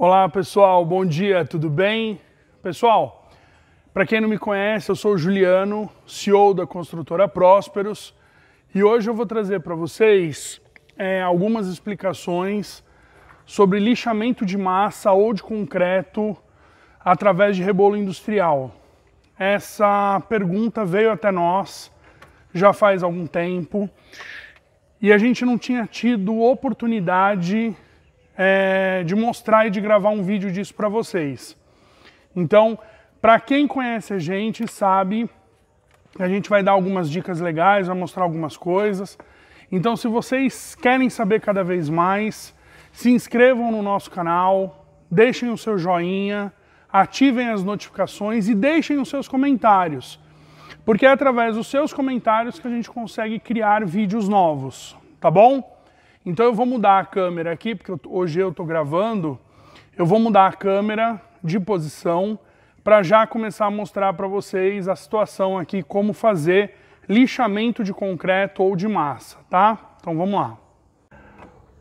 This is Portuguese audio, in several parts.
Olá pessoal, bom dia, tudo bem? Pessoal, para quem não me conhece, eu sou o Juliano, CEO da construtora Prósperos e hoje eu vou trazer para vocês é, algumas explicações sobre lixamento de massa ou de concreto através de rebolo industrial. Essa pergunta veio até nós já faz algum tempo e a gente não tinha tido oportunidade é, de mostrar e de gravar um vídeo disso para vocês. Então, para quem conhece a gente, sabe, que a gente vai dar algumas dicas legais, vai mostrar algumas coisas. Então, se vocês querem saber cada vez mais, se inscrevam no nosso canal, deixem o seu joinha, ativem as notificações e deixem os seus comentários. Porque é através dos seus comentários que a gente consegue criar vídeos novos, tá bom? Então eu vou mudar a câmera aqui, porque eu, hoje eu estou gravando, eu vou mudar a câmera de posição para já começar a mostrar para vocês a situação aqui, como fazer lixamento de concreto ou de massa, tá? Então vamos lá.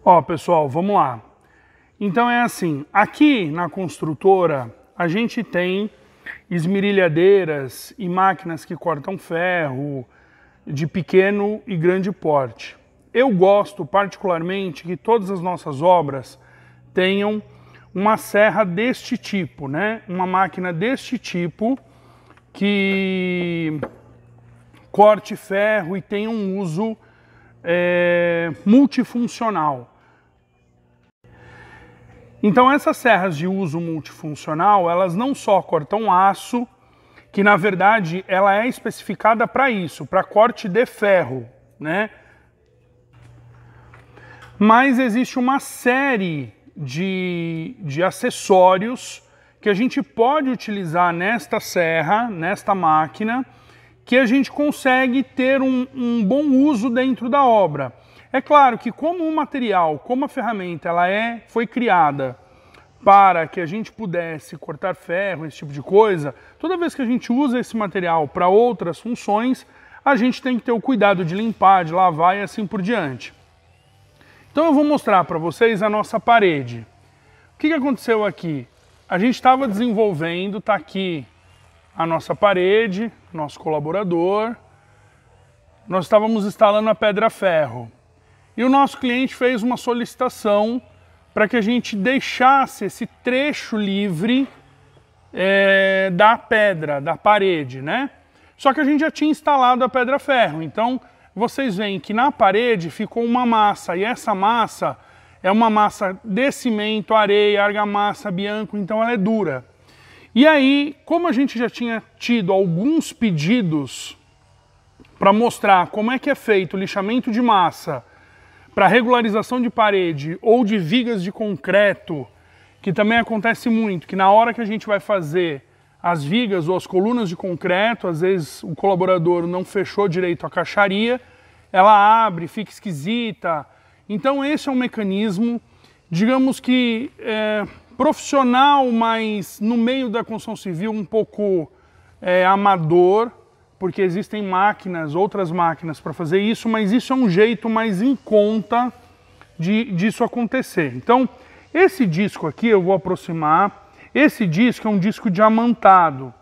Ó, pessoal, vamos lá. Então é assim, aqui na construtora a gente tem esmerilhadeiras e máquinas que cortam ferro de pequeno e grande porte. Eu gosto particularmente que todas as nossas obras tenham uma serra deste tipo, né? Uma máquina deste tipo que corte ferro e tenha um uso é, multifuncional. Então essas serras de uso multifuncional, elas não só cortam aço, que na verdade ela é especificada para isso, para corte de ferro, né? Mas existe uma série de, de acessórios que a gente pode utilizar nesta serra, nesta máquina, que a gente consegue ter um, um, bom uso dentro da obra. É claro que como o material, como a ferramenta, ela é, foi criada para que a gente pudesse cortar ferro, esse tipo de coisa, toda vez que a gente usa esse material para outras funções, a gente tem que ter o cuidado de limpar, de lavar e assim por diante. Então eu vou mostrar para vocês a nossa parede. O que, que aconteceu aqui? A gente estava desenvolvendo, está aqui a nossa parede, nosso colaborador. Nós estávamos instalando a pedra ferro. E o nosso cliente fez uma solicitação para que a gente deixasse esse trecho livre é, da pedra, da parede, né? Só que a gente já tinha instalado a pedra ferro, então vocês veem que na parede ficou uma massa e essa massa é uma massa de cimento, areia, argamassa, bianco, então ela é dura. E aí, como a gente já tinha tido alguns pedidos para mostrar como é que é feito o lixamento de massa para regularização de parede ou de vigas de concreto, que também acontece muito, que na hora que a gente vai fazer as vigas ou as colunas de concreto, às vezes o colaborador não fechou direito a caixaria, ela abre, fica esquisita. Então esse é um mecanismo, digamos que é, profissional, mas no meio da construção civil um pouco é, amador, porque existem máquinas, outras máquinas para fazer isso, mas isso é um jeito mais em conta de disso acontecer. Então esse disco aqui eu vou aproximar esse disco é um disco diamantado,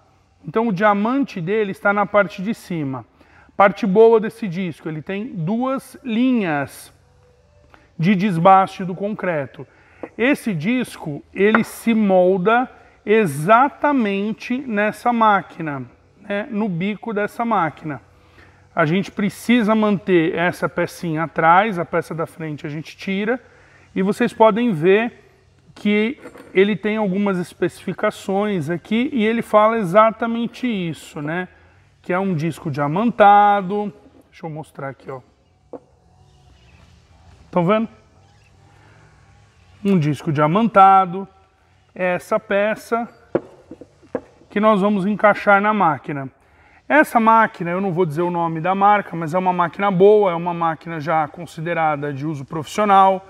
então o diamante dele está na parte de cima. Parte boa desse disco, ele tem duas linhas de desbaste do concreto. Esse disco, ele se molda exatamente nessa máquina, né, no bico dessa máquina. A gente precisa manter essa pecinha atrás, a peça da frente a gente tira, e vocês podem ver que ele tem algumas especificações aqui e ele fala exatamente isso, né? Que é um disco diamantado. Deixa eu mostrar aqui, ó. Estão vendo? Um disco diamantado. É essa peça que nós vamos encaixar na máquina. Essa máquina, eu não vou dizer o nome da marca, mas é uma máquina boa, é uma máquina já considerada de uso profissional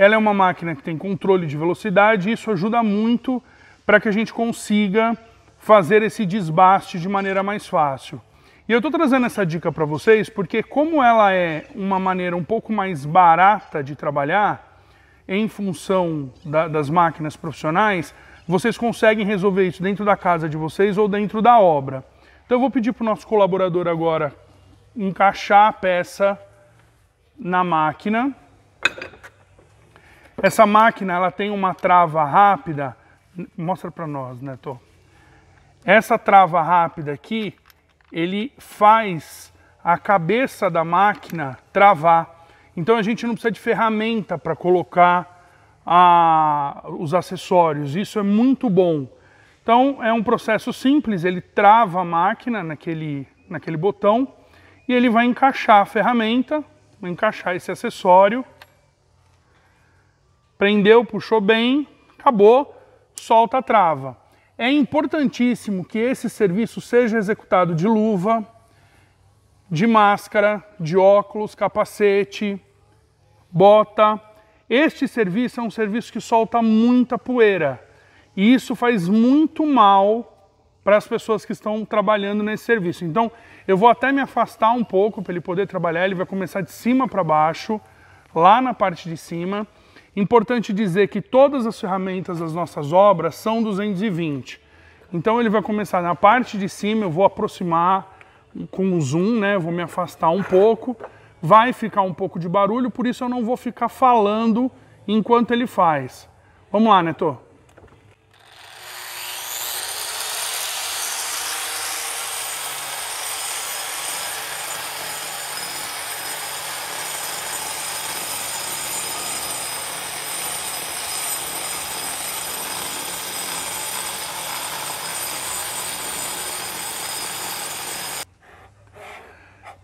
ela é uma máquina que tem controle de velocidade e isso ajuda muito para que a gente consiga fazer esse desbaste de maneira mais fácil. E eu estou trazendo essa dica para vocês porque como ela é uma maneira um pouco mais barata de trabalhar, em função da, das máquinas profissionais, vocês conseguem resolver isso dentro da casa de vocês ou dentro da obra. Então eu vou pedir para o nosso colaborador agora encaixar a peça na máquina. Essa máquina ela tem uma trava rápida. Mostra para nós, Neto. Né, Essa trava rápida aqui, ele faz a cabeça da máquina travar. Então a gente não precisa de ferramenta para colocar a, os acessórios. Isso é muito bom. Então é um processo simples, ele trava a máquina naquele, naquele botão e ele vai encaixar a ferramenta, vai encaixar esse acessório Prendeu, puxou bem, acabou, solta a trava. É importantíssimo que esse serviço seja executado de luva, de máscara, de óculos, capacete, bota. Este serviço é um serviço que solta muita poeira. E isso faz muito mal para as pessoas que estão trabalhando nesse serviço. Então, eu vou até me afastar um pouco para ele poder trabalhar. Ele vai começar de cima para baixo, lá na parte de cima. Importante dizer que todas as ferramentas das nossas obras são 220. Então ele vai começar na parte de cima, eu vou aproximar com o zoom, né? Vou me afastar um pouco. Vai ficar um pouco de barulho, por isso eu não vou ficar falando enquanto ele faz. Vamos lá, Neto.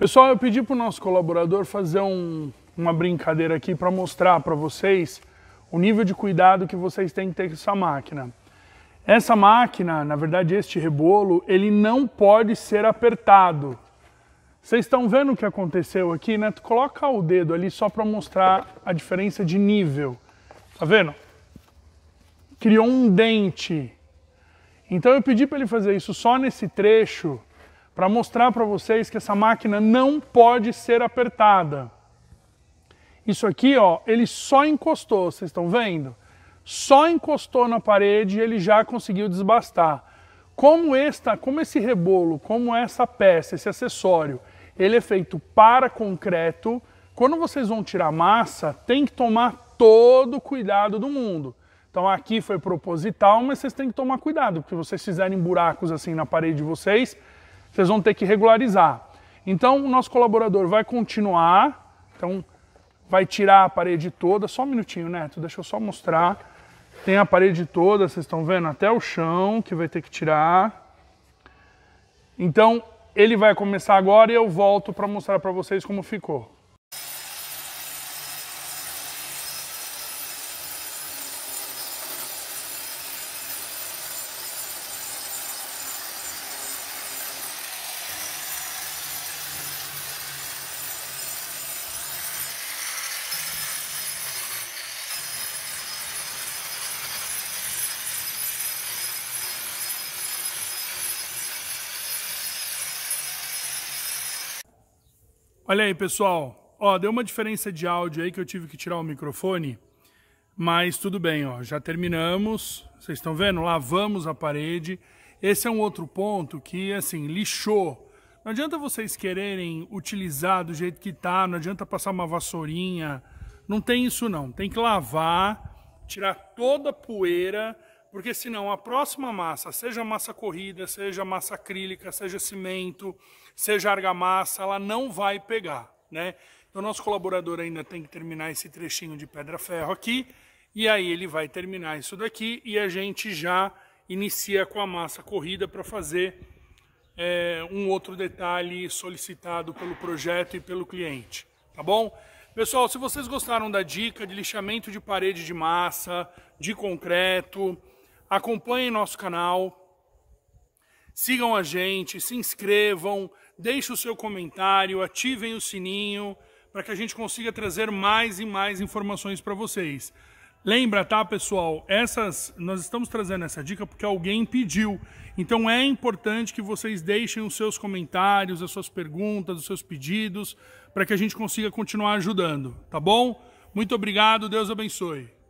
Pessoal, eu pedi para o nosso colaborador fazer um, uma brincadeira aqui para mostrar para vocês o nível de cuidado que vocês têm que ter com essa máquina. Essa máquina, na verdade este rebolo, ele não pode ser apertado. Vocês estão vendo o que aconteceu aqui, né? Tu coloca o dedo ali só para mostrar a diferença de nível. Tá vendo? Criou um dente. Então eu pedi para ele fazer isso só nesse trecho para mostrar para vocês que essa máquina não pode ser apertada. Isso aqui, ó, ele só encostou, vocês estão vendo? Só encostou na parede e ele já conseguiu desbastar. Como esta, como esse rebolo, como essa peça, esse acessório, ele é feito para concreto, quando vocês vão tirar massa, tem que tomar todo o cuidado do mundo. Então aqui foi proposital, mas vocês têm que tomar cuidado, porque vocês fizerem buracos assim na parede de vocês, vocês vão ter que regularizar. Então, o nosso colaborador vai continuar, então vai tirar a parede toda, só um minutinho, Neto, deixa eu só mostrar. Tem a parede toda, vocês estão vendo, até o chão que vai ter que tirar. Então, ele vai começar agora e eu volto para mostrar para vocês como ficou. Olha aí, pessoal. Ó, deu uma diferença de áudio aí que eu tive que tirar o microfone, mas tudo bem, ó. Já terminamos. Vocês estão vendo? Lavamos a parede. Esse é um outro ponto que, assim, lixou. Não adianta vocês quererem utilizar do jeito que tá, não adianta passar uma vassourinha. Não tem isso não. Tem que lavar, tirar toda a poeira porque senão a próxima massa, seja massa corrida, seja massa acrílica, seja cimento, seja argamassa, ela não vai pegar, né? Então nosso colaborador ainda tem que terminar esse trechinho de pedra-ferro aqui, e aí ele vai terminar isso daqui e a gente já inicia com a massa corrida para fazer é, um outro detalhe solicitado pelo projeto e pelo cliente, tá bom? Pessoal, se vocês gostaram da dica de lixamento de parede de massa, de concreto, acompanhem nosso canal, sigam a gente, se inscrevam, deixem o seu comentário, ativem o sininho para que a gente consiga trazer mais e mais informações para vocês. Lembra, tá, pessoal? Essas nós estamos trazendo essa dica porque alguém pediu. Então é importante que vocês deixem os seus comentários, as suas perguntas, os seus pedidos, para que a gente consiga continuar ajudando, tá bom? Muito obrigado, Deus abençoe.